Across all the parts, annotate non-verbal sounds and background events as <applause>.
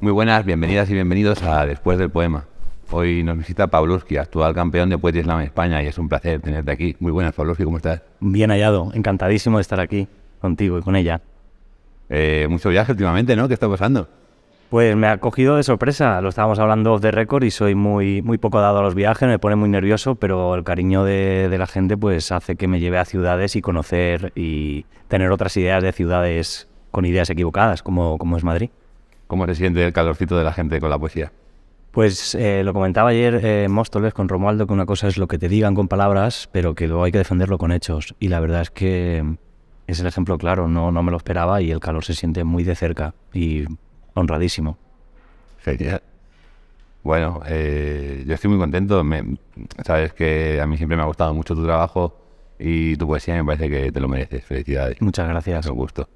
Muy buenas, bienvenidas y bienvenidos a Después del Poema. Hoy nos visita Pavlovsky, actual campeón de Poetry Islam en España, y es un placer tenerte aquí. Muy buenas, Pavlovsky, ¿cómo estás? Bien hallado, encantadísimo de estar aquí contigo y con ella. Eh, mucho viaje últimamente, ¿no? ¿Qué está pasando? Pues me ha cogido de sorpresa, lo estábamos hablando de récord y soy muy, muy poco dado a los viajes, me pone muy nervioso, pero el cariño de, la gente pues hace que me lleve a ciudades y conocer y tener otras ideas de ciudades con ideas equivocadas, como, como es Madrid. ¿Cómo se siente el calorcito de la gente con la poesía? Pues eh, lo comentaba ayer eh, Móstoles con Romualdo, que una cosa es lo que te digan con palabras, pero que luego hay que defenderlo con hechos. Y la verdad es que es el ejemplo claro, no, no me lo esperaba y el calor se siente muy de cerca y honradísimo. Genial. Bueno, eh, yo estoy muy contento. sabes que a mí siempre me ha gustado mucho tu trabajo y tu poesía me parece que te lo mereces. Felicidades. Muchas gracias. Un gusto.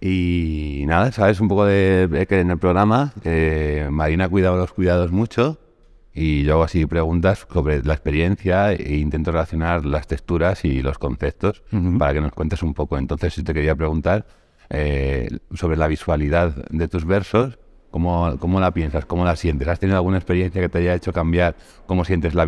Y nada, sabes un poco de que en el programa Marina ha cuidado los cuidados mucho y yo hago así preguntas sobre la experiencia e intento relacionar las texturas y los conceptos para que nos cuentes un poco. Entonces, si te quería preguntar eh, sobre la visualidad de tus versos, ¿cómo, la piensas? ¿Cómo la sientes? ¿Has tenido alguna experiencia que te haya hecho cambiar cómo sientes la,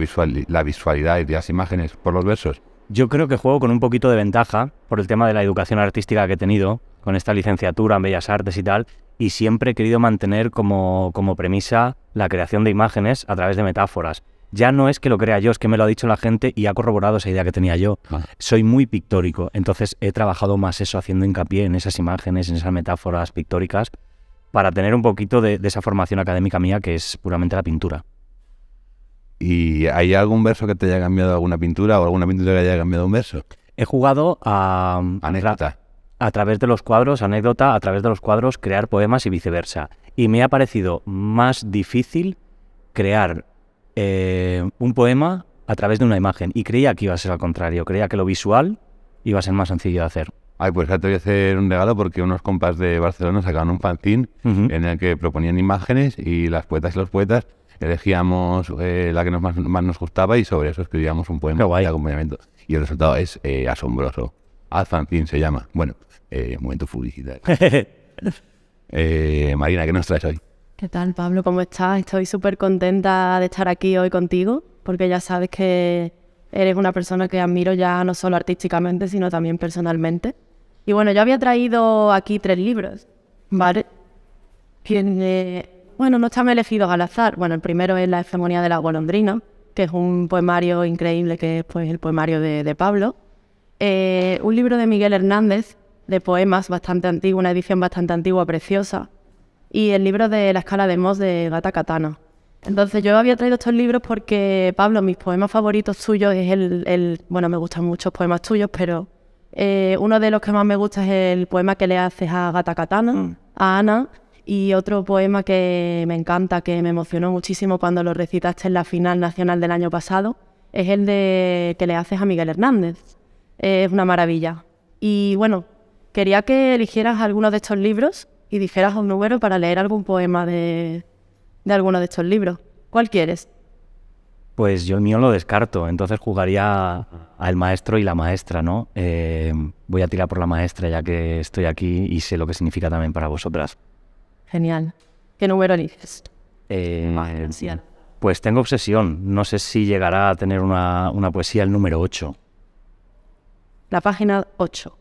la visualidad y las imágenes por los versos? Yo creo que juego con un poquito de ventaja por el tema de la educación artística que he tenido con esta licenciatura en Bellas Artes y tal, y siempre he querido mantener como, como premisa la creación de imágenes a través de metáforas. Ya no es que lo crea yo, es que me lo ha dicho la gente y ha corroborado esa idea que tenía yo. Ah. Soy muy pictórico, entonces he trabajado más eso haciendo hincapié en esas imágenes, en esas metáforas pictóricas, para tener un poquito de, esa formación académica mía que es puramente la pintura. ¿Y hay algún verso que te haya cambiado alguna pintura o alguna pintura que haya cambiado un verso? He jugado a... Anécdota a través de los cuadros, anécdota, a través de los cuadros, crear poemas y viceversa. Y me ha parecido más difícil crear eh, un poema a través de una imagen. Y creía que iba a ser al contrario, creía que lo visual iba a ser más sencillo de hacer. Ay, pues ya te voy a hacer un regalo porque unos compas de Barcelona sacaban un fanzine en el que proponían imágenes y las poetas y los poetas elegíamos eh, la que nos más, nos gustaba y sobre eso escribíamos un poema de acompañamiento. Y el resultado es eh, asombroso. Al fanzine se llama. Bueno, eh, momento publicitario. <laughs> Eh, Marina, ¿qué nos traes hoy? ¿Qué tal, Pablo? ¿Cómo estás? Estoy súper contenta de estar aquí hoy contigo, porque ya sabes que eres una persona que admiro ya no solo artísticamente, sino también personalmente. Y bueno, yo había traído aquí tres libros, ¿vale? bueno, no están elegidos al azar. Bueno, el primero es La hegemonía de la golondrina, que es un poemario increíble, que es pues, el poemario de, Pablo. Eh, un libro de Miguel Hernández, de poemas bastante antiguos... una edición bastante antigua, preciosa, y el libro de La escala de Moss de Gata Katana. Entonces yo había traído estos libros porque, Pablo, mis poemas favoritos suyos es el, bueno, me gustan muchos poemas tuyos, pero eh, uno de los que más me gusta es el poema que le haces a Gata Katana, mm. a Ana, y otro poema que me encanta, que me emocionó muchísimo cuando lo recitaste en la final nacional del año pasado, es el de que le haces a Miguel Hernández. es una maravilla. Y bueno, Quería que eligieras alguno de estos libros y dijeras un número para leer algún poema de, de alguno de estos libros. ¿Cuál quieres? Pues yo el mío lo descarto, entonces jugaría al maestro y la maestra, ¿no? Eh, voy a tirar por la maestra ya que estoy aquí y sé lo que significa también para vosotras. Genial. ¿Qué número eliges? Eh, ah, pues tengo obsesión. No sé si llegará a tener una, una poesía el número 8. La página 8.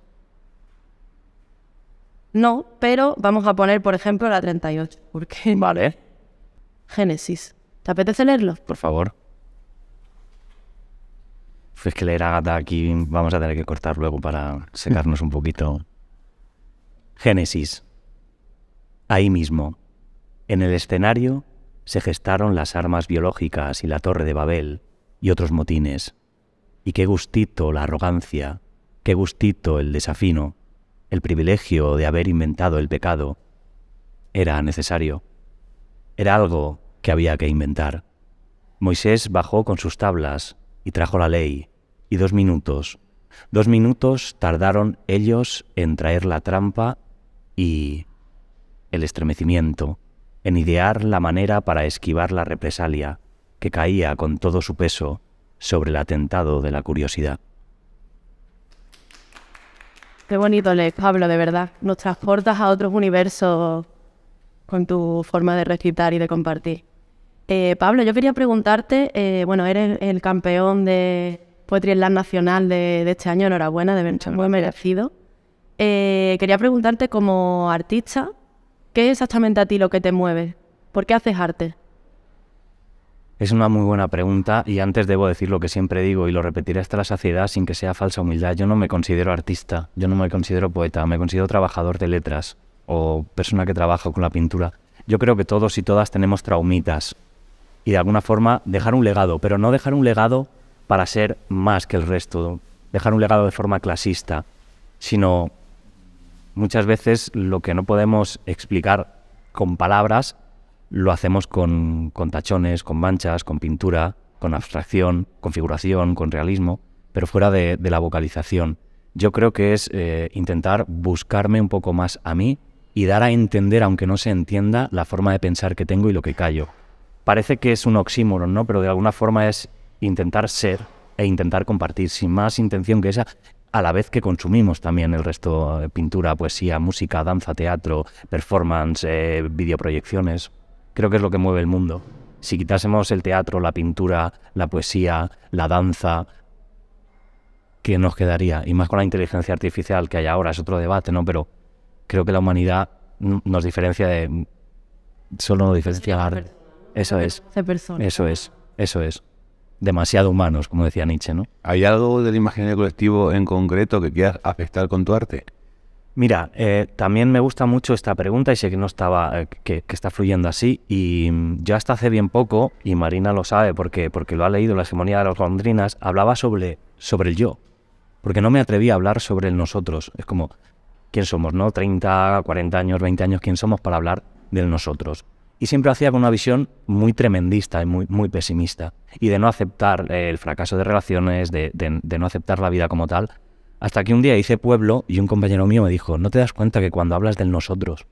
No, pero vamos a poner, por ejemplo, la 38. qué? <laughs> Vale. Génesis. ¿Te apetece leerlo? Por favor. Pues que leer Agatha aquí vamos a tener que cortar luego para secarnos un poquito. Génesis. Ahí mismo, en el escenario, se gestaron las armas biológicas y la Torre de Babel y otros motines. Y qué gustito la arrogancia, qué gustito el desafino, el privilegio de haber inventado el pecado era necesario. Era algo que había que inventar. Moisés bajó con sus tablas y trajo la ley, y dos minutos, dos minutos tardaron ellos en traer la trampa y el estremecimiento, en idear la manera para esquivar la represalia que caía con todo su peso sobre el atentado de la curiosidad. Qué bonito le Pablo, de verdad. Nos transportas a otros universos con tu forma de recitar y de compartir. Eh, Pablo, yo quería preguntarte, eh, bueno, eres el campeón de Poetry Slam Nacional de, este año, enhorabuena, de Muchas muy merecido. Eh, quería preguntarte como artista, ¿qué es exactamente a ti lo que te mueve? ¿Por qué haces arte? Es una muy buena pregunta y antes debo decir lo que siempre digo y lo repetiré hasta la saciedad sin que sea falsa humildad. Yo no me considero artista, yo no me considero poeta, me considero trabajador de letras o persona que trabaja con la pintura. Yo creo que todos y todas tenemos traumitas y de alguna forma dejar un legado, pero no dejar un legado para ser más que el resto, dejar un legado de forma clasista, sino muchas veces lo que no podemos explicar con palabras lo hacemos con, tachones, con manchas, con pintura, con abstracción, configuración, con realismo, pero fuera de, la vocalización. Yo creo que es eh, intentar buscarme un poco más a mí y dar a entender, aunque no se entienda, la forma de pensar que tengo y lo que callo. Parece que es un oxímoron, ¿no? Pero de alguna forma es intentar ser e intentar compartir, sin más intención que esa, a la vez que consumimos también el resto, eh, pintura, poesía, música, danza, teatro, performance, eh, videoproyecciones creo que es lo que mueve el mundo. Si quitásemos el teatro, la pintura, la poesía, la danza, ¿qué nos quedaría? Y más con la inteligencia artificial que hay ahora, es otro debate, ¿no? Pero creo que la humanidad nos diferencia de... Solo nos diferencia... La Eso es. Eso es. Eso es. Demasiado humanos, como decía Nietzsche, ¿no? ¿Hay algo del imaginario colectivo en concreto que quieras afectar con tu arte? Mira, eh, también me gusta mucho esta pregunta y sé que no estaba, eh, que, está fluyendo así. Y mm, ya hasta hace bien poco, y Marina lo sabe porque, porque lo ha leído, La hegemonía de las Londrinas, hablaba sobre, sobre el yo. Porque no me atrevía a hablar sobre el nosotros. Es como, ¿quién somos, no? 30, 40 años, 20 años, ¿quién somos para hablar del nosotros? Y siempre lo hacía con una visión muy tremendista y muy, muy pesimista. Y de no aceptar eh, el fracaso de relaciones, de, de no aceptar la vida como tal hasta que un día hice pueblo y un compañero mío me dijo, ¿no te das cuenta que cuando hablas del nosotros,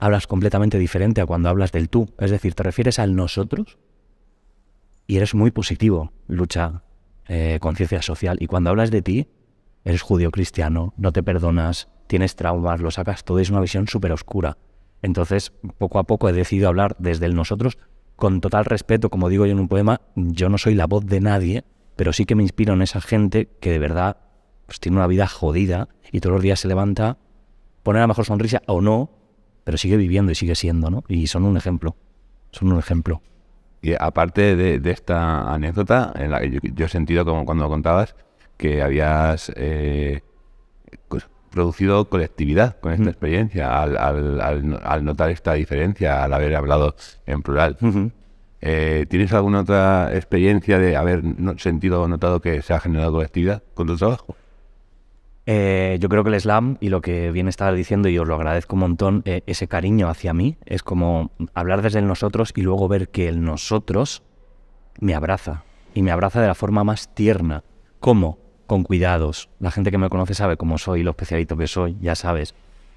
hablas completamente diferente a cuando hablas del tú? Es decir, te refieres al nosotros y eres muy positivo, lucha, eh, conciencia social. Y cuando hablas de ti, eres judío cristiano, no te perdonas, tienes traumas, lo sacas todo, es una visión súper oscura. Entonces, poco a poco he decidido hablar desde el nosotros con total respeto, como digo yo en un poema, yo no soy la voz de nadie, pero sí que me inspiro en esa gente que de verdad pues tiene una vida jodida y todos los días se levanta, pone la mejor sonrisa o no, pero sigue viviendo y sigue siendo, ¿no? Y son un ejemplo, son un ejemplo. Y aparte de, esta anécdota, en la que yo, he sentido como cuando contabas que habías eh, producido colectividad con esta mm. experiencia, al, notar esta diferencia, al haber hablado en plural. Eh, ¿Tienes alguna otra experiencia de haber sentido o notado que se ha generado colectividad con tu trabajo? Eh, yo creo que el slam y lo que bien estar diciendo, y os lo agradezco un montón, eh, ese cariño hacia mí, es como hablar desde el nosotros y luego ver que el nosotros me abraza. Y me abraza de la forma más tierna. ¿Cómo? Con cuidados. La gente que me conoce sabe cómo soy, lo especialito que soy, ya sabes.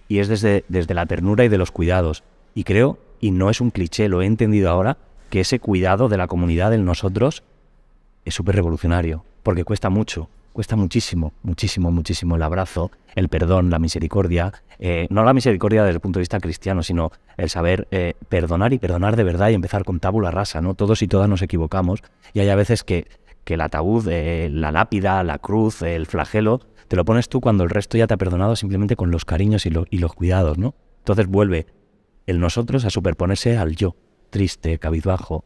Y es desde, desde la ternura y de los cuidados. Y creo, y no es un cliché, lo he entendido ahora, que ese cuidado de la comunidad, del nosotros, es súper revolucionario. Porque cuesta mucho cuesta muchísimo, muchísimo, muchísimo el abrazo, el perdón, la misericordia. Eh, no la misericordia desde el punto de vista cristiano, sino el saber eh, perdonar y perdonar de verdad y empezar con tabula rasa, ¿no? Todos y todas nos equivocamos y hay a veces que, que el ataúd, eh, la lápida, la cruz, el flagelo, te lo pones tú cuando el resto ya te ha perdonado simplemente con los cariños y, y los cuidados, ¿no? Entonces vuelve el nosotros a superponerse al yo, triste, cabizbajo,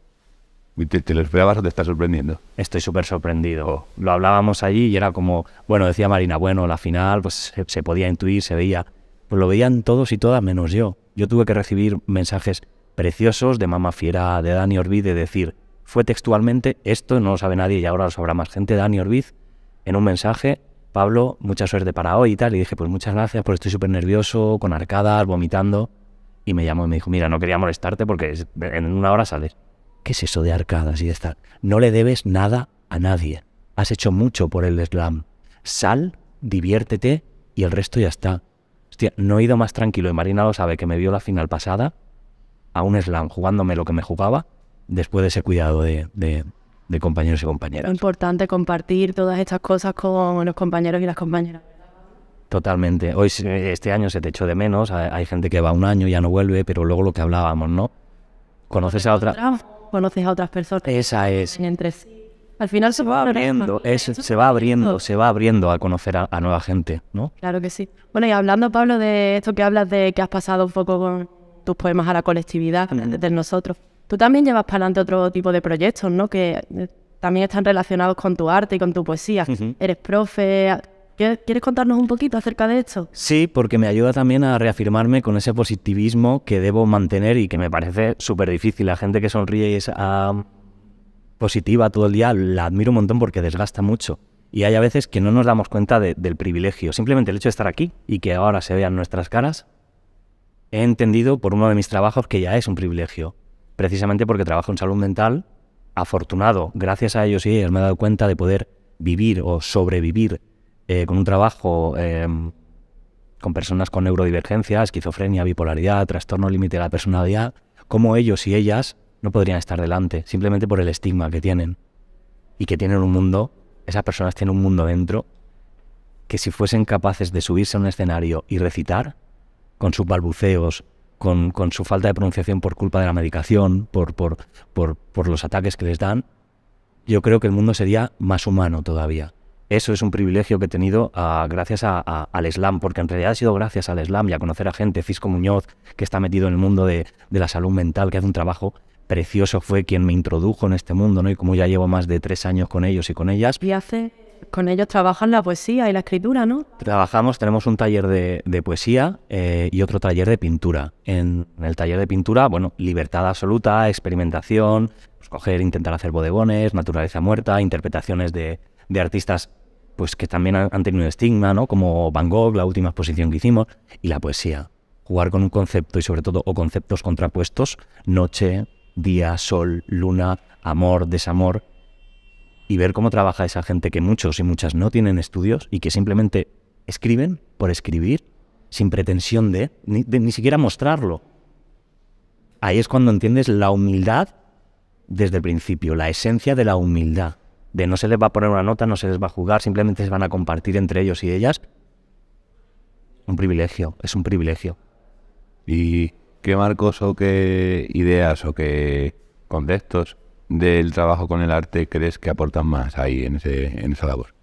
¿Te, lo esperabas o te está sorprendiendo? Estoy súper sorprendido. Lo hablábamos allí y era como, bueno, decía Marina, bueno, la final pues se, podía intuir, se veía. Pues lo veían todos y todas menos yo. Yo tuve que recibir mensajes preciosos de mamá Fiera, de Dani Orbiz, de decir, fue textualmente, esto no lo sabe nadie y ahora lo sabrá más gente, Dani Orbiz, en un mensaje, Pablo, mucha suerte para hoy y tal. Y dije, pues muchas gracias, porque estoy súper nervioso, con arcadas, vomitando. Y me llamó y me dijo, mira, no quería molestarte porque en una hora sales. ¿qué es eso de arcadas y de estar? No le debes nada a nadie. Has hecho mucho por el slam. Sal, diviértete y el resto ya está. Hostia, no he ido más tranquilo y Marina lo sabe que me vio la final pasada a un slam jugándome lo que me jugaba después de ese cuidado de, compañeros y compañeras. Es Importante compartir todas estas cosas con los compañeros y las compañeras. Totalmente. Hoy este año se te echó de menos. Hay gente que va un año y ya no vuelve, pero luego lo que hablábamos, ¿no? Conoces a otra conoces a otras personas. Esa es. Al final se, va abriendo, se va abriendo, se va abriendo a conocer a, nueva gente, ¿no? Claro que sí. Bueno, y hablando, Pablo, de esto que hablas de que has pasado un poco con tus poemas a la colectividad, mm. de nosotros. Tú también llevas para adelante otro tipo de proyectos, ¿no? Que eh, también están relacionados con tu arte y con tu poesía. Eres profe, ¿Quieres contarnos un poquito acerca de esto? Sí, porque me ayuda también a reafirmarme con ese positivismo que debo mantener y que me parece súper difícil. La gente que sonríe y es ah, positiva todo el día, la admiro un montón porque desgasta mucho. Y hay a veces que no nos damos cuenta del privilegio. Simplemente el hecho de estar aquí y que ahora se vean nuestras caras, he entendido por uno de mis trabajos que ya es un privilegio. Precisamente porque trabajo en salud mental, afortunado, gracias a ellos y ellas me he dado cuenta de poder vivir o sobrevivir eh, con un trabajo em, con personas con neurodivergencia, esquizofrenia, bipolaridad, trastorno límite de la personalidad, cómo ellos y ellas no podrían estar delante, simplemente por el estigma que tienen. Y que tienen un mundo, esas personas tienen un mundo dentro, que si fuesen capaces de subirse a un escenario y recitar, con sus balbuceos, con, su falta de pronunciación por culpa de la medicación, por los ataques que les dan, yo creo que el mundo sería más humano todavía. Eso es un privilegio que he tenido ah, gracias al slam, porque en realidad ha sido gracias al slam y a conocer a gente, Fisco Muñoz, que está metido en el mundo de, la salud mental, que hace un trabajo precioso, fue quien me introdujo en este mundo, ¿no? Y como ya llevo más de tres años con ellos y con ellas. Y hace con ellos trabajan la poesía y la escritura, ¿no? Trabajamos, tenemos un taller de, poesía eh, y otro taller de pintura. En, el taller de pintura, bueno, libertad absoluta, experimentación, pues coger, intentar hacer bodegones, naturaleza muerta, interpretaciones de artistas pues que también han tenido estigma, ¿no? Como Van Gogh, la última exposición que hicimos, y la poesía. Jugar con un concepto y sobre todo o conceptos contrapuestos, noche, día, sol, luna, amor, desamor, y ver cómo trabaja esa gente que muchos y muchas no tienen estudios y que simplemente escriben por escribir, sin pretensión de ni, de, ni, siquiera mostrarlo. Ahí es cuando entiendes la humildad desde el principio, la esencia de la humildad de no se les va a poner una nota, no se les va a jugar, simplemente se van a compartir entre ellos y ellas. Un privilegio, es un privilegio. ¿Y qué marcos o qué ideas o qué conceptos del trabajo con el arte crees que aportan más ahí en, ese, en esa labor?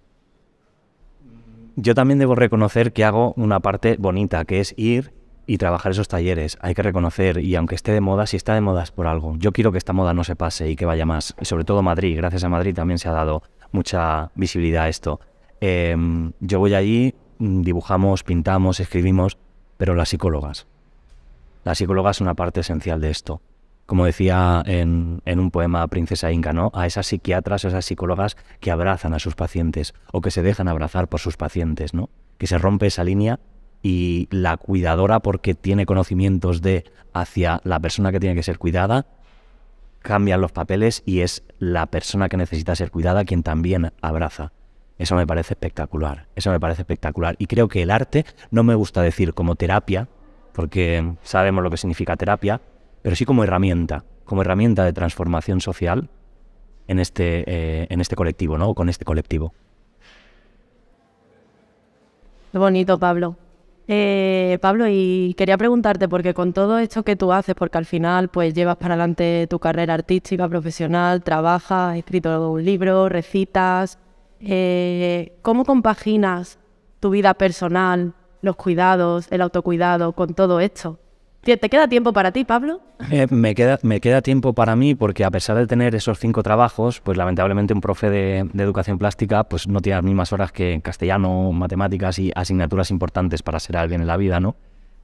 Yo también debo reconocer que hago una parte bonita, que es ir y trabajar esos talleres. Hay que reconocer, y aunque esté de moda, si está de moda es por algo. Yo quiero que esta moda no se pase y que vaya más. sobre todo Madrid, gracias a Madrid también se ha dado mucha visibilidad a esto. Em, yo voy allí, mm, dibujamos, pintamos, escribimos, pero las psicólogas. Las psicólogas es una parte esencial de esto. Como decía en, un poema Princesa Inca, ¿no? A esas psiquiatras, o esas psicólogas que abrazan a sus pacientes o que se dejan abrazar por sus pacientes, ¿no? Que se rompe esa línea y la cuidadora, porque tiene conocimientos de hacia la persona que tiene que ser cuidada, cambian los papeles y es la persona que necesita ser cuidada quien también abraza. Eso me parece espectacular, eso me parece espectacular. Y creo que el arte, no me gusta decir como terapia, porque sabemos lo que significa terapia, pero sí como herramienta, como herramienta de transformación social en este, eh, este colectivo, ¿no? con este colectivo. Qué bonito, Pablo. Eh, Pablo, y quería preguntarte, porque con todo esto que tú haces, porque al final pues llevas para adelante tu carrera artística, profesional, trabajas, has escrito un libro, recitas, eh, ¿cómo compaginas tu vida personal, los cuidados, el autocuidado con todo esto? ¿Te queda tiempo para ti, Pablo? Eh, me, queda, me queda tiempo para mí porque a pesar de tener esos cinco trabajos, pues lamentablemente un profe de, educación plástica pues no tiene las mismas horas que en castellano, matemáticas y asignaturas importantes para ser alguien en la vida, ¿no?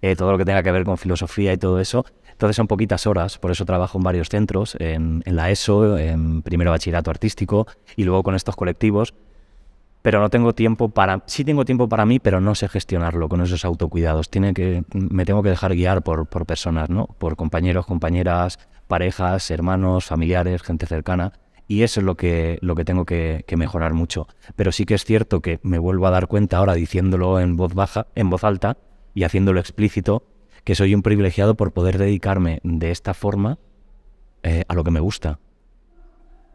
Eh, todo lo que tenga que ver con filosofía y todo eso. Entonces son poquitas horas, por eso trabajo en varios centros, en, en la ESO, en primero bachillerato artístico y luego con estos colectivos pero no tengo tiempo para... Sí tengo tiempo para mí, pero no sé gestionarlo con esos autocuidados. Tiene que, me tengo que dejar guiar por, por personas, ¿no? Por compañeros, compañeras, parejas, hermanos, familiares, gente cercana. Y eso es lo que, lo que tengo que, mejorar mucho. Pero sí que es cierto que me vuelvo a dar cuenta ahora diciéndolo en voz baja, en voz alta y haciéndolo explícito, que soy un privilegiado por poder dedicarme de esta forma eh, a lo que me gusta,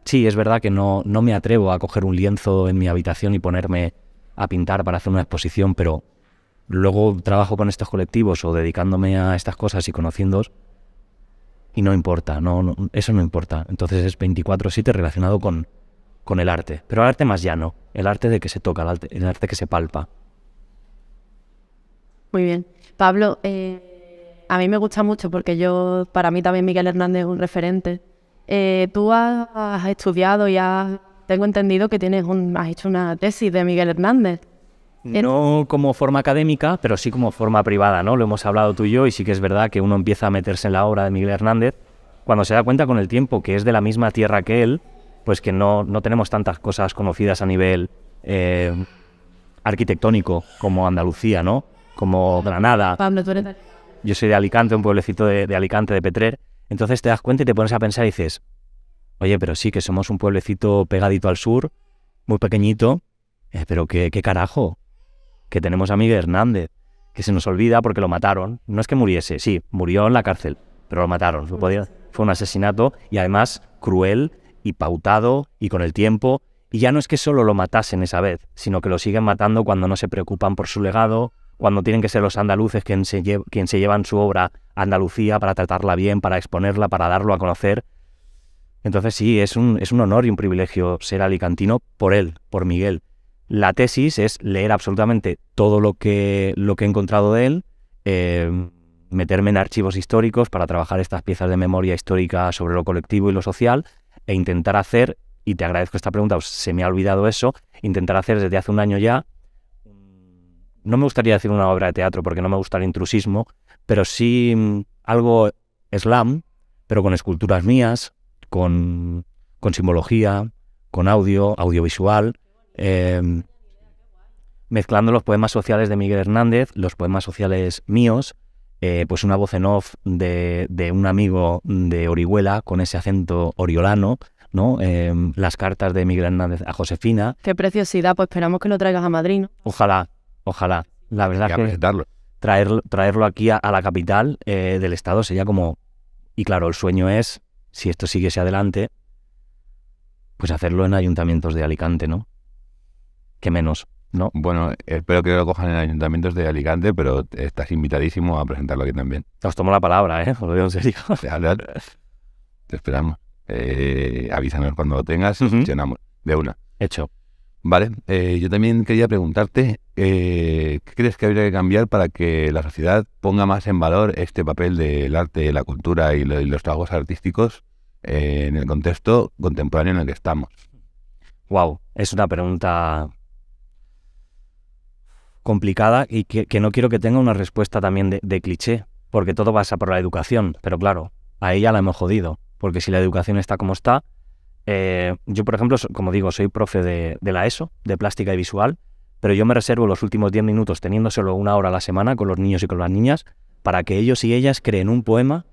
Sí, es verdad que no, me atrevo a coger un lienzo en mi habitación y ponerme a pintar para hacer una exposición, pero luego trabajo con estos colectivos o dedicándome a estas cosas y conociéndolos y no importa, no, eso no importa. Entonces es 24/7 relacionado con, con el arte, pero el arte más llano, el arte de que se toca, el arte, que se palpa. Muy bien. Pablo, eh, a mí me gusta mucho porque yo, para mí también Miguel Hernández es un referente eh, tú has, estudiado y tengo entendido que tienes has hecho una tesis de Miguel Hernández. No como forma académica, pero sí como forma privada, ¿no? Lo hemos hablado tú y yo y sí que es verdad que uno empieza a meterse en la obra de Miguel Hernández cuando se da cuenta con el tiempo que es de la misma tierra que él, pues que no, tenemos tantas cosas conocidas a nivel eh, arquitectónico como Andalucía, ¿no? Como Granada. Yo soy de Alicante, un pueblecito de, de Alicante, de Petrer. Entonces te das cuenta y te pones a pensar y dices, oye, pero sí, que somos un pueblecito pegadito al sur, muy pequeñito, eh, pero qué, carajo, que tenemos a Miguel Hernández, que se nos olvida porque lo mataron. No es que muriese, sí, murió en la cárcel, pero lo mataron. fue un asesinato y además cruel y pautado y con el tiempo. Y ya no es que solo lo matasen esa vez, sino que lo siguen matando cuando no se preocupan por su legado, cuando tienen que ser los andaluces quienes quien se llevan su obra Andalucía para tratarla bien, para exponerla, para darlo a conocer. Entonces sí, es un, es un honor y un privilegio ser alicantino por él, por Miguel. La tesis es leer absolutamente todo lo que, lo que he encontrado de él, eh, meterme en archivos históricos para trabajar estas piezas de memoria histórica sobre lo colectivo y lo social e intentar hacer, y te agradezco esta pregunta, se me ha olvidado eso, intentar hacer desde hace un año ya, no me gustaría hacer una obra de teatro porque no me gusta el intrusismo, pero sí mm, algo slam, pero con esculturas mías, con, simbología, con audio, audiovisual, em, mezclando los poemas sociales de Miguel Hernández, los poemas sociales míos, eh, pues una voz en off de, un amigo de Orihuela con ese acento oriolano, ¿no? Em, las cartas de Miguel Hernández a Josefina. Qué preciosidad, pues esperamos que lo traigas a Madrid, Ojalá, ojalá. La verdad que traerlo, traerlo aquí a, la capital eh, del estado sería como... Y claro, el sueño es, si esto siguiese adelante, pues hacerlo en ayuntamientos de Alicante, ¿no? Que menos, ¿no? Bueno, espero que lo cojan en ayuntamientos de Alicante, pero estás invitadísimo a presentarlo aquí también. Os tomo la palabra, ¿eh? Os lo digo en serio. <laughs> Te esperamos. Eh, avísanos cuando lo tengas, llenamos De una. Hecho. Vale, eh, yo también quería preguntarte, eh, ¿qué crees que habría que cambiar para que la sociedad ponga más en valor este papel del arte, la cultura y, los trabajos artísticos eh, en el contexto contemporáneo en el que estamos? Wow, es una pregunta complicada y que, no quiero que tenga una respuesta también de, de cliché, porque todo pasa por la educación, pero claro, a ella la hemos jodido, porque si la educación está como está, eh, yo, por ejemplo, como digo, soy profe de, la ESO, de plástica y visual, pero yo me reservo los últimos 10 minutos teniéndoselo una hora a la semana con los niños y con las niñas para que ellos y ellas creen un poema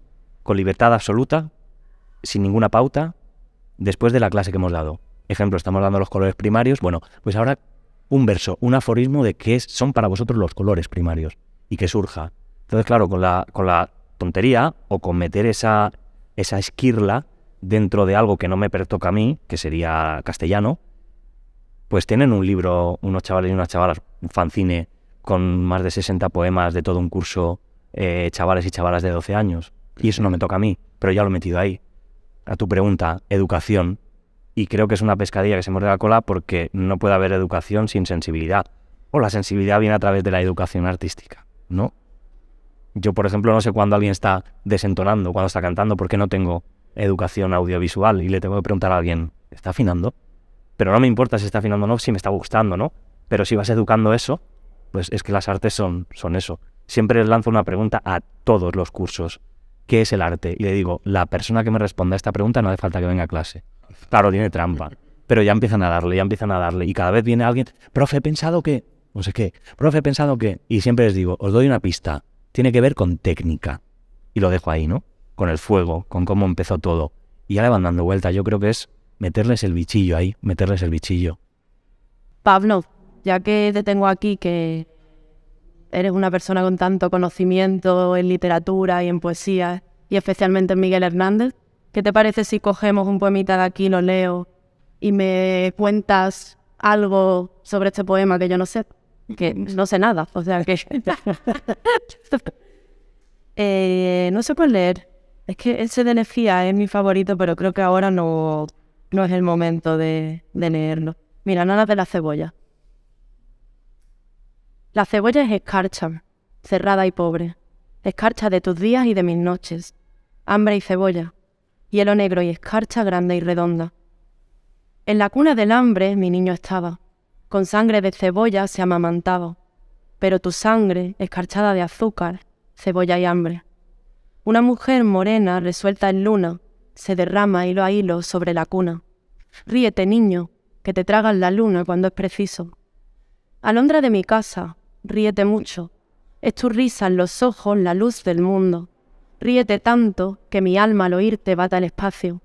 con libertad absoluta, sin ninguna pauta, después de la clase que hemos dado. Ejemplo, estamos dando los colores primarios. Bueno, pues ahora un verso, un aforismo de qué son para vosotros los colores primarios y que surja. Entonces, claro, con la, con la tontería o con meter esa, esa esquirla, dentro de algo que no me pertoca a mí, que sería castellano, pues tienen un libro, unos chavales y unas chavalas, un fanzine con más de 60 poemas de todo un curso, eh, chavales y chavalas de 12 años. Y eso no me toca a mí, pero ya lo he metido ahí. A tu pregunta, educación. Y creo que es una pescadilla que se muerde la cola porque no puede haber educación sin sensibilidad. O la sensibilidad viene a través de la educación artística, ¿no? Yo, por ejemplo, no sé cuándo alguien está desentonando, cuándo está cantando, porque no tengo educación audiovisual y le tengo que preguntar a alguien, ¿está afinando? Pero no me importa si está afinando o no, si me está gustando, ¿no? Pero si vas educando eso, pues es que las artes son, son eso. Siempre les lanzo una pregunta a todos los cursos. ¿Qué es el arte? Y le digo, la persona que me responda a esta pregunta no hace falta que venga a clase. Claro, tiene trampa. Pero ya empiezan a darle, ya empiezan a darle. Y cada vez viene alguien, profe, he pensado que, no sé qué, profe, he pensado que... Y siempre les digo, os doy una pista. Tiene que ver con técnica. Y lo dejo ahí, ¿no? con el fuego, con cómo empezó todo. Y ahora van dando vuelta. Yo creo que es meterles el bichillo ahí, meterles el bichillo. Pablo, ya que te tengo aquí, que eres una persona con tanto conocimiento en literatura y en poesía, y especialmente en Miguel Hernández, ¿qué te parece si cogemos un poemita de aquí, lo leo y me cuentas algo sobre este poema que yo no sé? Que no sé nada, o sea que... <laughs> Eh, no sé puede leer. Es que ese de Nefía es mi favorito, pero creo que ahora no, no es el momento de, de leerlo. Mira, nada de la cebolla. La cebolla es escarcha, cerrada y pobre. Escarcha de tus días y de mis noches. Hambre y cebolla. Hielo negro y escarcha grande y redonda. En la cuna del hambre mi niño estaba. Con sangre de cebolla se amamantaba. Pero tu sangre, escarchada de azúcar, cebolla y hambre. Una mujer morena resuelta en luna se derrama hilo a hilo sobre la cuna. Ríete, niño, que te tragas la luna cuando es preciso. Alondra de mi casa, ríete mucho. Es tu risa en los ojos la luz del mundo. Ríete tanto que mi alma al oírte bata el espacio.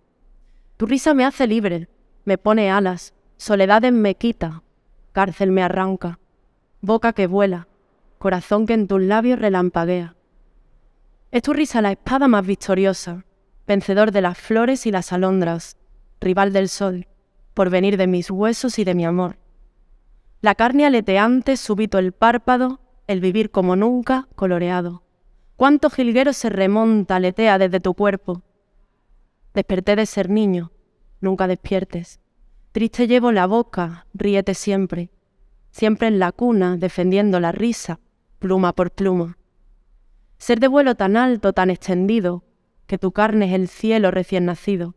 Tu risa me hace libre, me pone alas, soledades me quita, cárcel me arranca, boca que vuela, corazón que en tus labios relampaguea. Es tu risa la espada más victoriosa, vencedor de las flores y las alondras, rival del sol, por venir de mis huesos y de mi amor. La carne aleteante, súbito el párpado, el vivir como nunca, coloreado. ¿Cuánto jilguero se remonta, aletea desde tu cuerpo? Desperté de ser niño, nunca despiertes. Triste llevo la boca, ríete siempre. Siempre en la cuna, defendiendo la risa, pluma por pluma ser de vuelo tan alto, tan extendido, que tu carne es el cielo recién nacido.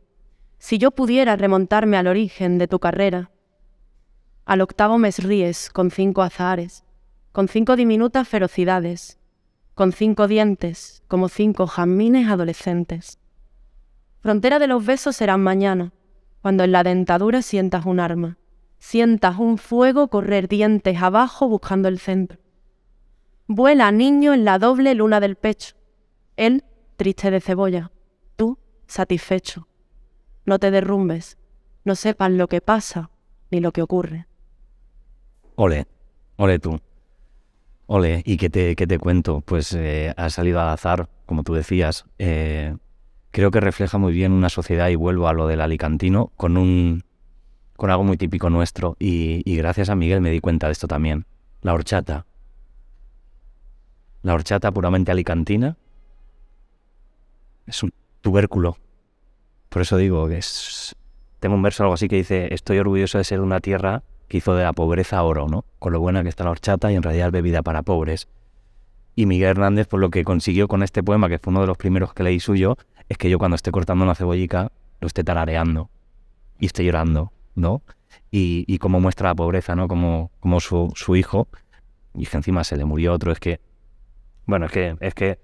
Si yo pudiera remontarme al origen de tu carrera, al octavo mes ríes con cinco azares, con cinco diminutas ferocidades, con cinco dientes, como cinco jazmines adolescentes. Frontera de los besos serán mañana, cuando en la dentadura sientas un arma, sientas un fuego correr dientes abajo buscando el centro. Vuela niño en la doble luna del pecho. Él, triste de cebolla. Tú, satisfecho. No te derrumbes. No sepas lo que pasa ni lo que ocurre. Ole, ole tú. Ole, ¿y qué te, te cuento? Pues eh, ha salido al azar, como tú decías. Eh, creo que refleja muy bien una sociedad, y vuelvo a lo del alicantino, con, un, con algo muy típico nuestro. y gracias a Miguel me di cuenta de esto también. La horchata. La horchata puramente alicantina es un tubérculo. Por eso digo que es... Tengo un verso algo así que dice, estoy orgulloso de ser una tierra que hizo de la pobreza oro, ¿no? Con lo buena que está la horchata y en realidad bebida para pobres. Y Miguel Hernández, por pues, lo que consiguió con este poema, que fue uno de los primeros que leí suyo, es que yo cuando esté cortando una cebollica, lo esté tarareando y esté llorando, ¿no? Y, como muestra la pobreza, ¿no? Como, como su, su hijo, y que encima se le murió otro, es que bueno, es que, es que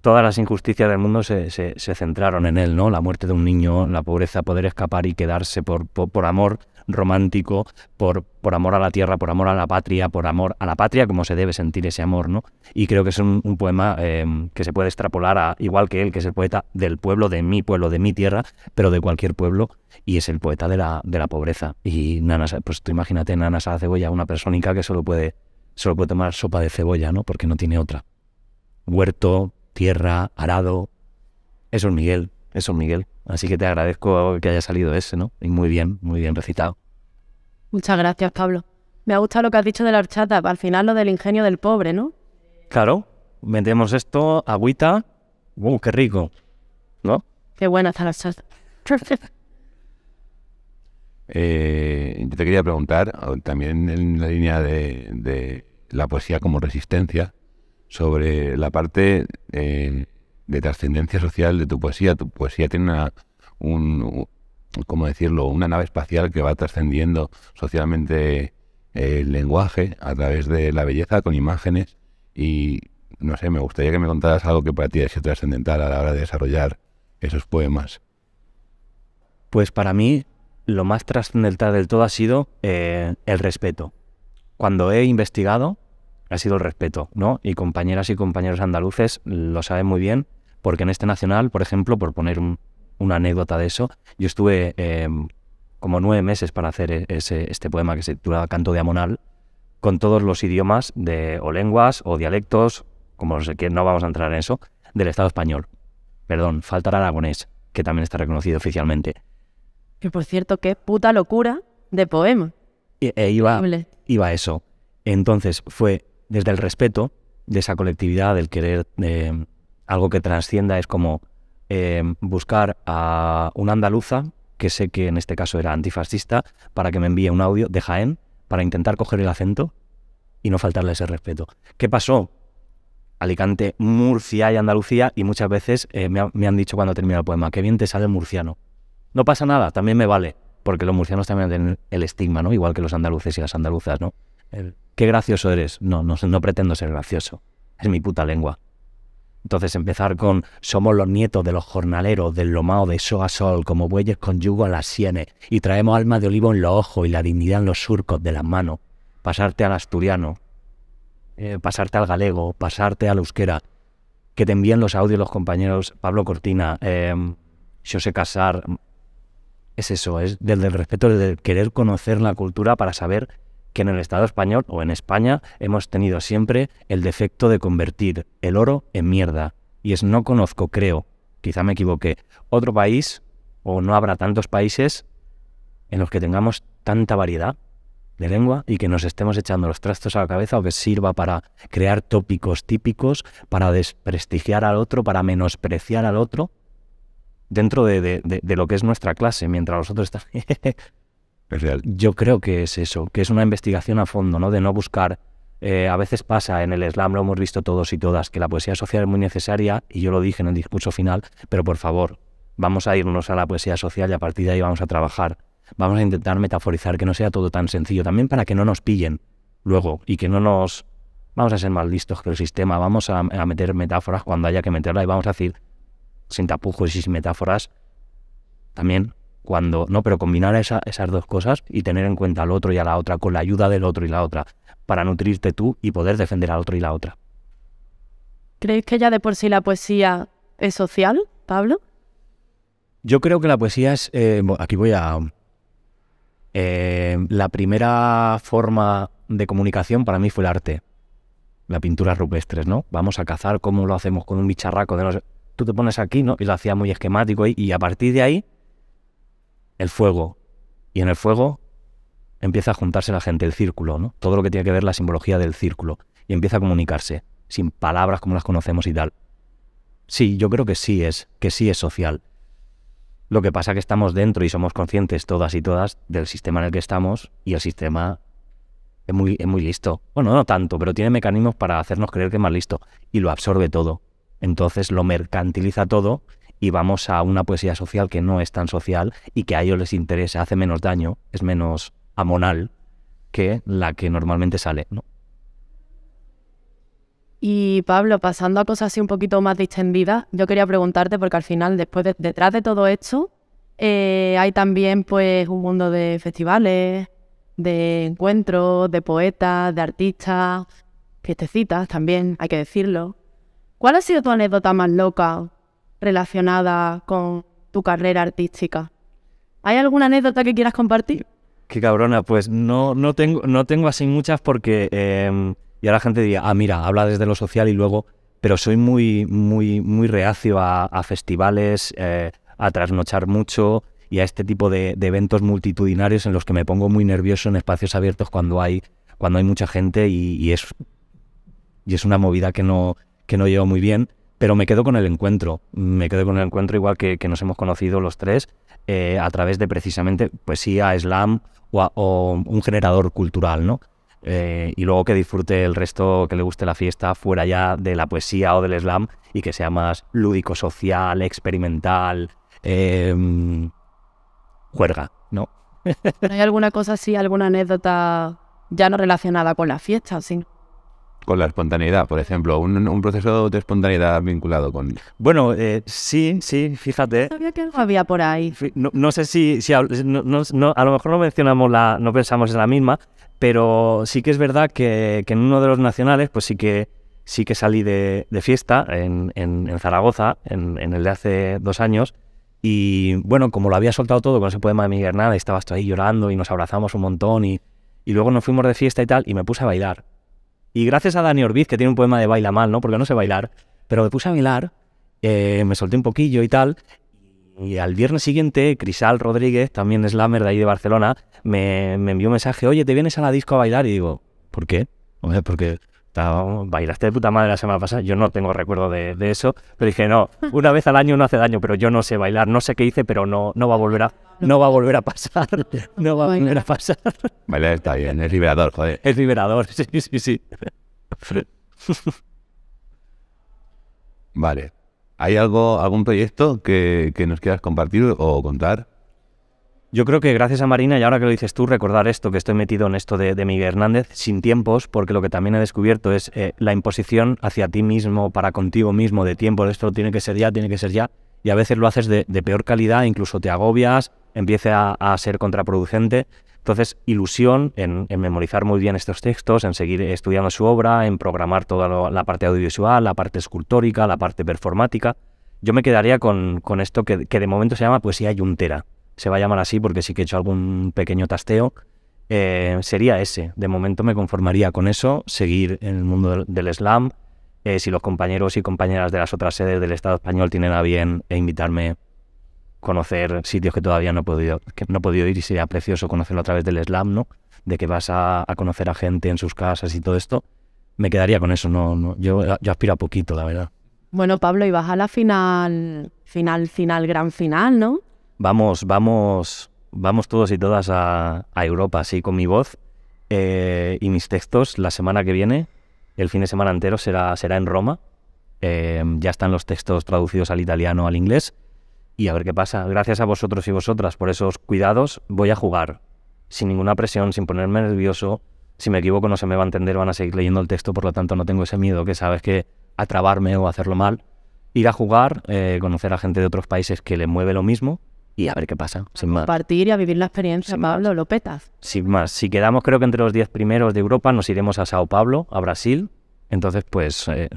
todas las injusticias del mundo se, se, centraron en él, ¿no? La muerte de un niño, la pobreza, poder escapar y quedarse por, por, amor romántico, por, por, amor a la tierra, por amor a la patria, por amor a la patria, como se debe sentir ese amor, ¿no? Y creo que es un, poema eh, que se puede extrapolar a, igual que él, que es el poeta del pueblo, de mi pueblo, de mi tierra, pero de cualquier pueblo, y es el poeta de la, de la pobreza. Y Nana, pues tú imagínate Nana Sala Cebolla, una persónica que solo puede, solo puede tomar sopa de cebolla, ¿no? Porque no tiene otra huerto, tierra, arado. Eso es Miguel, eso es Miguel. Así que te agradezco que haya salido ese, ¿no? Y muy bien, muy bien recitado. Muchas gracias, Pablo. Me ha gustado lo que has dicho de la horchata, al final lo del ingenio del pobre, ¿no? Claro, metemos esto, agüita, ¡uh, qué rico! ¿No? Qué buena está la horchata. <laughs> Eh, yo te quería preguntar, también en la línea de la poesía como resistencia, sobre la parte eh, de trascendencia social de tu poesía. Tu poesía tiene una, un, decirlo?, una nave espacial que va trascendiendo socialmente el lenguaje a través de la belleza con imágenes y, no sé, me gustaría que me contaras algo que para ti ha sido trascendental a la hora de desarrollar esos poemas. Pues para mí lo más trascendental del todo ha sido eh, el respeto. Cuando he investigado, ha sido el respeto, ¿no? Y compañeras y compañeros andaluces lo saben muy bien, porque en este nacional, por ejemplo, por poner una anécdota de eso, yo estuve em, como nueve meses para hacer e, ese, este poema que se titulaba Canto de Amonal, con todos los idiomas de, o lenguas o dialectos, como no sé no vamos a entrar en eso, del Estado español. Perdón, faltará aragonés, que también está reconocido oficialmente. Que por cierto, qué puta locura de poema. E, e iba eso. Entonces fue desde el respeto de esa colectividad, del querer eh, algo que trascienda, es como eh, buscar a una andaluza, que sé que en este caso era antifascista, para que me envíe un audio de Jaén, para intentar coger el acento y no faltarle ese respeto. ¿Qué pasó? Alicante, Murcia y Andalucía, y muchas veces eh, me, han dicho cuando termina el poema, qué bien te sale el murciano. No pasa nada, también me vale, porque los murcianos también tienen el estigma, ¿no? Igual que los andaluces y las andaluzas, ¿no? qué gracioso eres. No, no, pretendo ser gracioso. Es mi puta lengua. Entonces empezar con somos los nietos de los jornaleros, del lomao de sol sol, como bueyes con yugo a las sienes, y traemos alma de olivo en los ojos y la dignidad en los surcos de las manos. Pasarte al asturiano, eh, pasarte al galego, pasarte al euskera. Que te envíen los audios los compañeros Pablo Cortina, Yo em, José Casar. Es eso, es desde el respeto, del querer conocer la cultura para saber que en el Estado español o en España hemos tenido siempre el defecto de convertir el oro en mierda. Y es no conozco, creo, quizá me equivoqué, otro país, o no habrá tantos países en los que tengamos tanta variedad de lengua y que nos estemos echando los trastos a la cabeza o que sirva para crear tópicos típicos, para desprestigiar al otro, para menospreciar al otro, dentro de, de lo que es nuestra clase, mientras los otros están... <laughs> Yo creo que es eso, que es una investigación a fondo, ¿no? De no buscar. Eh, a veces pasa en el slam, lo hemos visto todos y todas, que la poesía social es muy necesaria, y yo lo dije en el discurso final, pero por favor, vamos a irnos a la poesía social y a partir de ahí vamos a trabajar. Vamos a intentar metaforizar, que no sea todo tan sencillo, también para que no nos pillen luego y que no nos... Vamos a ser más listos que el sistema, vamos a, a meter metáforas cuando haya que meterla y vamos a decir, sin tapujos y sin metáforas, también cuando, no, pero combinar esa, esas dos cosas y tener en cuenta al otro y a la otra, con la ayuda del otro y la otra, para nutrirte tú y poder defender al otro y la otra. ¿Creéis que ya de por sí la poesía es social, Pablo? Yo creo que la poesía es. Eh, aquí voy a. Eh, la primera forma de comunicación para mí fue el arte. La pintura rupestres, ¿no? Vamos a cazar, ¿cómo lo hacemos con un bicharraco? De los... Tú te pones aquí, ¿no? Y lo hacía muy esquemático y a partir de ahí el fuego. Y en el fuego empieza a juntarse la gente, el círculo, ¿no? Todo lo que tiene que ver la simbología del círculo. Y empieza a comunicarse, sin palabras como las conocemos y tal. Sí, yo creo que sí es, que sí es social. Lo que pasa es que estamos dentro y somos conscientes todas y todas del sistema en el que estamos y el sistema es muy, es muy listo. Bueno, no tanto, pero tiene mecanismos para hacernos creer que es más listo y lo absorbe todo. Entonces lo mercantiliza todo y vamos a una poesía social que no es tan social y que a ellos les interesa, hace menos daño, es menos amonal que la que normalmente sale, ¿no? Y Pablo, pasando a cosas así un poquito más distendidas, yo quería preguntarte, porque al final, después de, detrás de todo esto, eh, hay también pues un mundo de festivales, de encuentros, de poetas, de artistas, fiestecitas también, hay que decirlo. ¿Cuál ha sido tu anécdota más loca relacionada con tu carrera artística. ¿Hay alguna anécdota que quieras compartir? Qué cabrona, pues no, no, tengo, no tengo así muchas porque em, ya la gente diría, ah, mira, habla desde lo social y luego, pero soy muy, muy, muy reacio a, festivales, eh, a trasnochar mucho y a este tipo de, eventos multitudinarios en los que me pongo muy nervioso en espacios abiertos cuando hay, cuando hay mucha gente y, y es, una movida que que no llevo muy bien. Pero me quedo con el encuentro, me quedo con el encuentro igual que, nos hemos conocido los tres eh, a través de precisamente poesía, slam o, un generador cultural, ¿no? Eh, y luego que disfrute el resto, que le guste la fiesta fuera ya de la poesía o del slam y que sea más lúdico, social, experimental, em, juerga, ¿no? <laughs> ¿Hay alguna cosa así, alguna anécdota ya no relacionada con la fiesta, con la espontaneidad, por ejemplo, un, proceso de espontaneidad vinculado con... Bueno, eh, sí, sí, fíjate. Sabía que algo había por ahí. No, sé si, si a, lo mejor no mencionamos la, no pensamos en la misma, pero sí que es verdad que, en uno de los nacionales, pues sí que sí que salí de, fiesta en, en, Zaragoza, en, el de hace dos años, y bueno, como lo había soltado todo con se puede de nada, y estaba tú ahí llorando y nos abrazamos un montón y, y luego nos fuimos de fiesta y tal, y me puse a bailar. Y gracias a Dani Orbiz, que tiene un poema de baila mal, ¿no? Porque no sé bailar, pero me puse a bailar, eh, me solté un poquillo y tal. Y al viernes siguiente, Crisal Rodríguez, también slammer de ahí de Barcelona, me, me envió un mensaje, oye, ¿te vienes a la disco a bailar? Y digo, ¿por qué? Hombre, porque bailaste de puta madre la semana pasada, yo no tengo recuerdo de, eso, pero dije, no, una vez al año no hace daño, pero yo no sé bailar, no sé qué hice, pero no, no va a volver a, no va a volver a pasar, no va a volver a pasar. Bailar está bien, es liberador, joder. Es liberador, sí, sí, sí. Vale. ¿Hay algo, algún proyecto que, que nos quieras compartir o contar? Yo creo que gracias a Marina, y ahora que lo dices tú, recordar esto, que estoy metido en esto de, Miguel Hernández, sin tiempos, porque lo que también he descubierto es eh, la imposición hacia ti mismo, para contigo mismo, de tiempo, esto tiene que ser ya, tiene que ser ya, y a veces lo haces de, peor calidad, incluso te agobias, empieza a, ser contraproducente. Entonces, ilusión en, memorizar muy bien estos textos, en seguir estudiando su obra, en programar toda la parte audiovisual, la parte escultórica, la parte performática. Yo me quedaría con, esto que, que de momento se llama poesía yuntera se va a llamar así porque sí que he hecho algún pequeño tasteo, eh, sería ese. De momento me conformaría con eso, seguir en el mundo del, slam. Eh, si los compañeros y compañeras de las otras sedes del Estado español tienen a bien e invitarme a conocer sitios que todavía no he podido, que no he podido ir y sería precioso conocerlo a través del slam, ¿no? De que vas a, conocer a gente en sus casas y todo esto. Me quedaría con eso, no, no yo, yo aspiro a poquito, la verdad. Bueno, Pablo, y vas a la final, final, final, gran final, ¿no? vamos, vamos, vamos todos y todas a, Europa, así con mi voz eh, y mis textos. La semana que viene, el fin de semana entero, será, será en Roma. Eh, ya están los textos traducidos al italiano, al inglés. Y a ver qué pasa. Gracias a vosotros y vosotras por esos cuidados. Voy a jugar sin ninguna presión, sin ponerme nervioso. Si me equivoco no se me va a entender, van a seguir leyendo el texto, por lo tanto no tengo ese miedo que sabes que atrabarme o hacerlo mal. Ir a jugar, eh, conocer a gente de otros países que le mueve lo mismo y a ver qué pasa, sin más. y a vivir la experiencia, Pablo, lo petas. Sin más, si quedamos creo que entre los diez primeros de Europa nos iremos a Sao Paulo, a Brasil, entonces pues eh,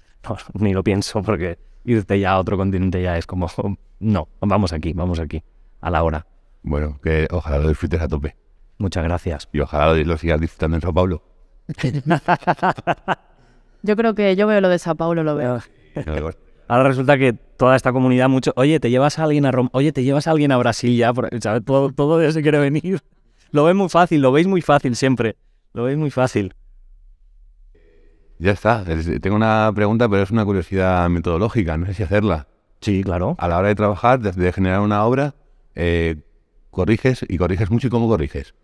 <laughs> ni lo pienso porque irte ya a otro continente ya es como, <laughs> no, vamos aquí, vamos aquí, a la hora. Bueno, que ojalá lo disfrutes a tope. Muchas gracias. Y ojalá lo, sigas disfrutando en Sao Paulo. <laughs> yo creo que yo veo lo de Sao Paulo, lo veo. Ahora resulta que toda esta comunidad, mucho, oye, te llevas a alguien a Roma, oye, te llevas a alguien a Brasil ya, Todo, se quiere venir. <laughs> Lo veis muy fácil, lo veis muy fácil siempre. Lo veis muy fácil. Ya está. Tengo una pregunta, pero es una curiosidad metodológica. No sé si hacerla. Sí, claro. A la hora de trabajar, de generar una obra, eh, corriges y corriges mucho. ¿Y cómo corriges?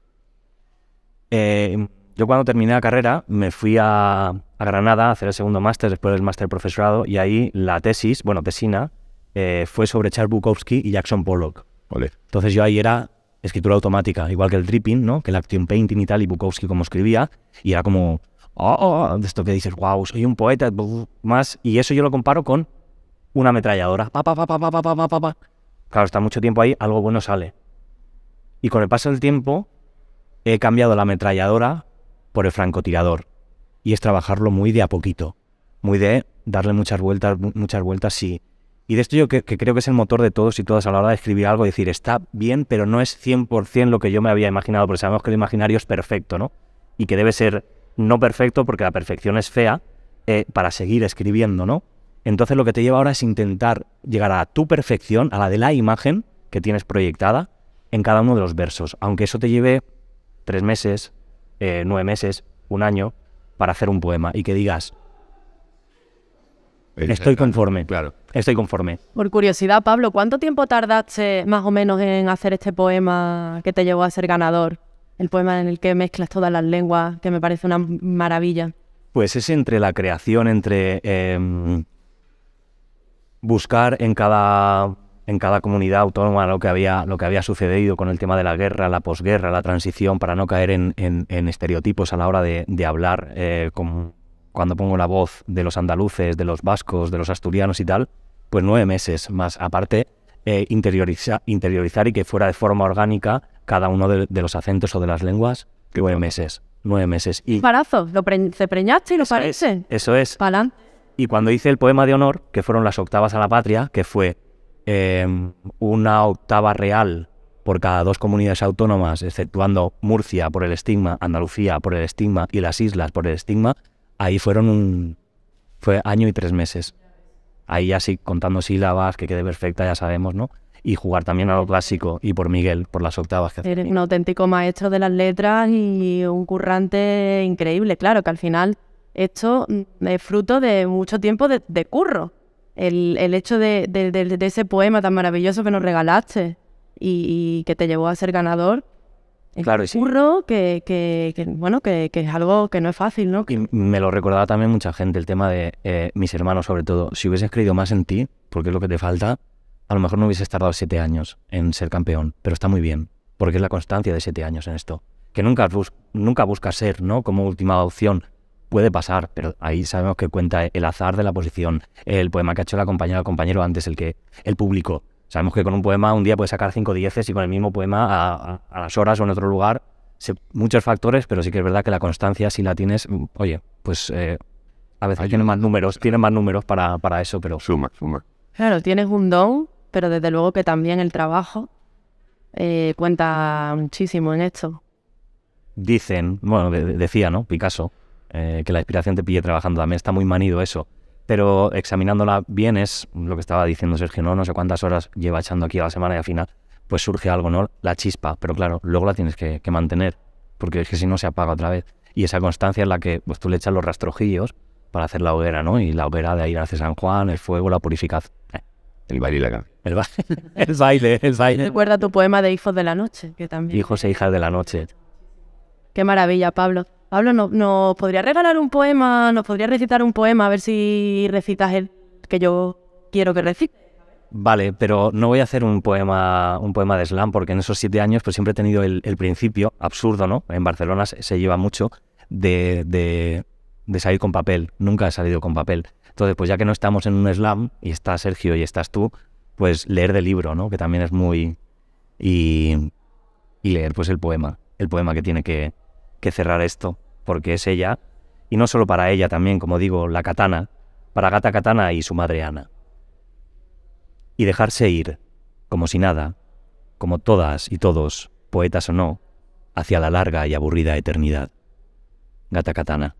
Eh, yo cuando terminé la carrera me fui a, Granada a hacer el segundo máster, después del máster profesorado, y ahí la tesis, bueno, tesina, eh, fue sobre Charles Bukowski y Jackson Pollock. Entonces yo ahí era escritura automática, igual que el dripping, ¿no? Que el action painting y tal, y Bukowski como escribía, y era como, oh, oh, oh" de esto que dices, wow, soy un poeta, más, y eso yo lo comparo con una ametralladora, pa, pa, pa, pa, pa, pa, pa, pa, Claro, está mucho tiempo ahí, algo bueno sale. Y con el paso del tiempo, he cambiado la ametralladora por el francotirador. Y es trabajarlo muy de a poquito, muy de darle muchas vueltas, muchas vueltas sí. Y de esto yo que, creo que es el motor de todos y todas a la hora de escribir algo, decir, está bien, pero no es 100% lo que yo me había imaginado, porque sabemos que el imaginario es perfecto, ¿no? Y que debe ser no perfecto porque la perfección es fea eh, para seguir escribiendo, ¿no? Entonces lo que te lleva ahora es intentar llegar a tu perfección, a la de la imagen que tienes proyectada en cada uno de los versos, aunque eso te lleve tres meses, eh, nueve meses, un año, para hacer un poema y que digas, pues, estoy eh, conforme. Claro. Estoy conforme. Por curiosidad, Pablo, ¿cuánto tiempo tardaste más o menos en hacer este poema que te llevó a ser ganador? El poema en el que mezclas todas las lenguas, que me parece una maravilla. Pues es entre la creación, entre em, buscar en cada en cada comunidad autónoma lo que había, lo que había sucedido con el tema de la guerra, la posguerra, la transición, para no caer en, estereotipos a la hora de, hablar, eh, cuando pongo la voz de los andaluces, de los vascos, de los asturianos y tal, pues nueve meses más aparte eh, interiorizar y que fuera de forma orgánica cada uno de, los acentos o de las lenguas, que nueve meses, nueve meses. Y lo preñaste y lo parece. eso es. Y cuando hice el poema de honor, que fueron las octavas a la patria, que fue Em, una octava real por cada dos comunidades autónomas, exceptuando Murcia por el estigma, Andalucía por el estigma y las islas por el estigma, ahí fueron un fue año y tres meses. Ahí ya contando sílabas, que quede perfecta, ya sabemos, ¿no? Y jugar también a lo clásico y por Miguel, por las octavas que hace. un auténtico maestro de las letras y un currante increíble, claro, que al final esto es fruto de mucho tiempo de curro el, hecho de, ese poema tan maravilloso que nos regalaste y, que te llevó a ser ganador. Es curro que, bueno, que, es algo que no es fácil, ¿no? me lo recordaba también mucha gente, el tema de eh, mis hermanos sobre todo. Si hubieses creído más en ti, porque es lo que te falta, a lo mejor no hubieses tardado siete años en ser campeón, pero está muy bien, porque es la constancia de siete años en esto. Que nunca, nunca buscas ser, ¿no? Como última opción, puede pasar, pero ahí sabemos que cuenta el azar de la posición, el poema que ha hecho la compañera o compañero antes, el que el público. Sabemos que con un poema un día puede sacar cinco dieces y con el mismo poema a, las horas o en otro lugar, muchos factores, pero sí que es verdad que la constancia, si la tienes, mm, oye, pues eh, a veces tiene más números, tiene más números para, para eso, pero... Suma, suma. Claro, tienes un don, pero desde luego que también el trabajo eh, cuenta muchísimo en esto. Dicen, bueno, decía, ¿no? Picasso, eh, que la inspiración te pille trabajando. También está muy manido eso. Pero examinándola bien es lo que estaba diciendo Sergio, ¿no? No sé cuántas horas lleva echando aquí a la semana y al final pues surge algo, ¿no? La chispa, pero claro, luego la tienes que, mantener, porque es que si no se apaga otra vez. Y esa constancia es la que pues tú le echas los rastrojillos para hacer la hoguera, ¿no? Y la hoguera de aire hacia San Juan, el fuego, la purificación. Eh. El baile El, baile, <laughs> el, baile, el baile. Recuerda tu poema de Hijos de la Noche, que también. Hijos e hijas de la noche. Qué maravilla, Pablo. Pablo, ¿nos, podrías regalar un poema? ¿Nos podrías recitar un poema? A ver si recitas el que yo quiero que recite. Vale, pero no voy a hacer un poema, un poema de slam, porque en esos siete años pues, siempre he tenido el, principio, absurdo, ¿no? En Barcelona se, lleva mucho de, salir con papel. Nunca he salido con papel. Entonces, pues ya que no estamos en un slam, y está Sergio y estás tú, pues leer de libro, ¿no? Que también es muy... Y, y leer pues el poema, el poema que tiene que cerrar esto porque es ella, y no solo para ella también, como digo, la katana, para Gata Katana y su madre Ana. Y dejarse ir, como si nada, como todas y todos, poetas o no, hacia la larga y aburrida eternidad. Gata Katana.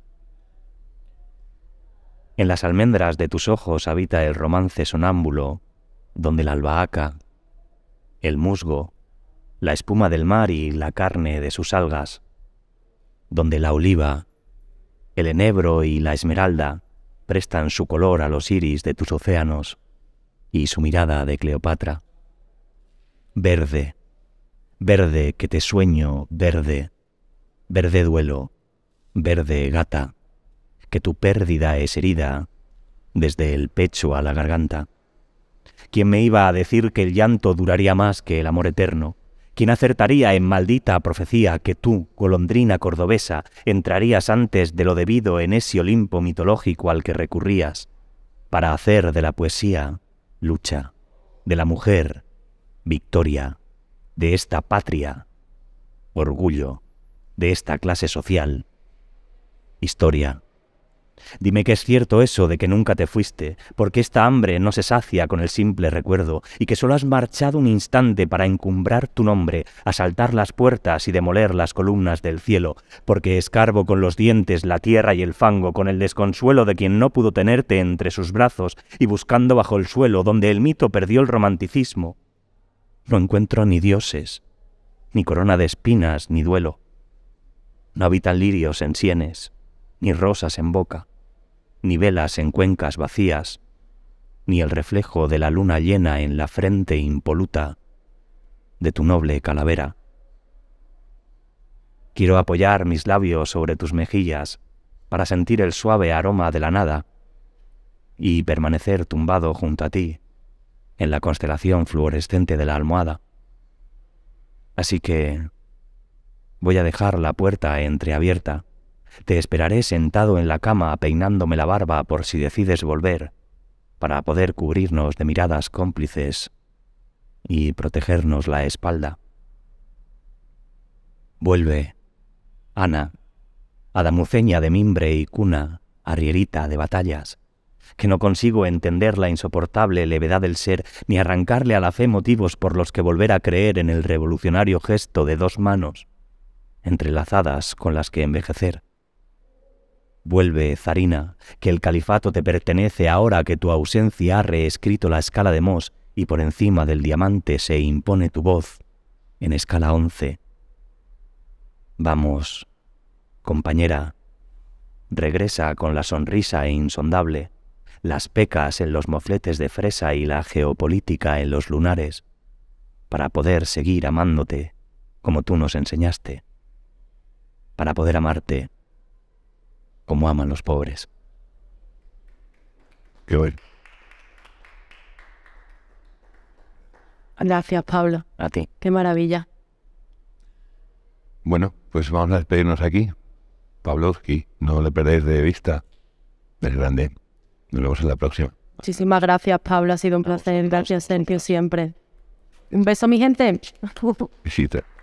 En las almendras de tus ojos habita el romance sonámbulo, donde la albahaca, el musgo, la espuma del mar y la carne de sus algas donde la oliva, el enebro y la esmeralda prestan su color a los iris de tus océanos y su mirada de Cleopatra. Verde, verde que te sueño, verde, verde duelo, verde gata, que tu pérdida es herida desde el pecho a la garganta. ¿Quién me iba a decir que el llanto duraría más que el amor eterno? ¿Quién acertaría en maldita profecía que tú, golondrina cordobesa, entrarías antes de lo debido en ese Olimpo mitológico al que recurrías para hacer de la poesía lucha, de la mujer victoria, de esta patria orgullo, de esta clase social historia? Dime que es cierto eso de que nunca te fuiste, porque esta hambre no se sacia con el simple recuerdo, y que solo has marchado un instante para encumbrar tu nombre, asaltar las puertas y demoler las columnas del cielo, porque escarbo con los dientes la tierra y el fango, con el desconsuelo de quien no pudo tenerte entre sus brazos, y buscando bajo el suelo donde el mito perdió el romanticismo. No encuentro ni dioses, ni corona de espinas, ni duelo. No habitan lirios en sienes, ni rosas en boca ni velas en cuencas vacías, ni el reflejo de la luna llena en la frente impoluta de tu noble calavera. Quiero apoyar mis labios sobre tus mejillas para sentir el suave aroma de la nada y permanecer tumbado junto a ti en la constelación fluorescente de la almohada. Así que voy a dejar la puerta entreabierta te esperaré sentado en la cama peinándome la barba por si decides volver, para poder cubrirnos de miradas cómplices y protegernos la espalda. Vuelve, Ana, adamuceña de mimbre y cuna, arrierita de batallas, que no consigo entender la insoportable levedad del ser ni arrancarle a la fe motivos por los que volver a creer en el revolucionario gesto de dos manos, entrelazadas con las que envejecer. Vuelve, Zarina, que el califato te pertenece ahora que tu ausencia ha reescrito la escala de Mos y por encima del diamante se impone tu voz en escala 11. Vamos, compañera, regresa con la sonrisa e insondable, las pecas en los mofletes de fresa y la geopolítica en los lunares, para poder seguir amándote como tú nos enseñaste, para poder amarte como aman los pobres. Qué bueno. Gracias, Pablo. A ti. Qué maravilla. Bueno, pues vamos a despedirnos aquí. Pavlovsky, no le perdáis de vista. Es grande. Nos vemos en la próxima. Muchísimas gracias, Pablo. Ha sido un placer. Gracias, Sergio, siempre. Un beso, mi gente. Visita.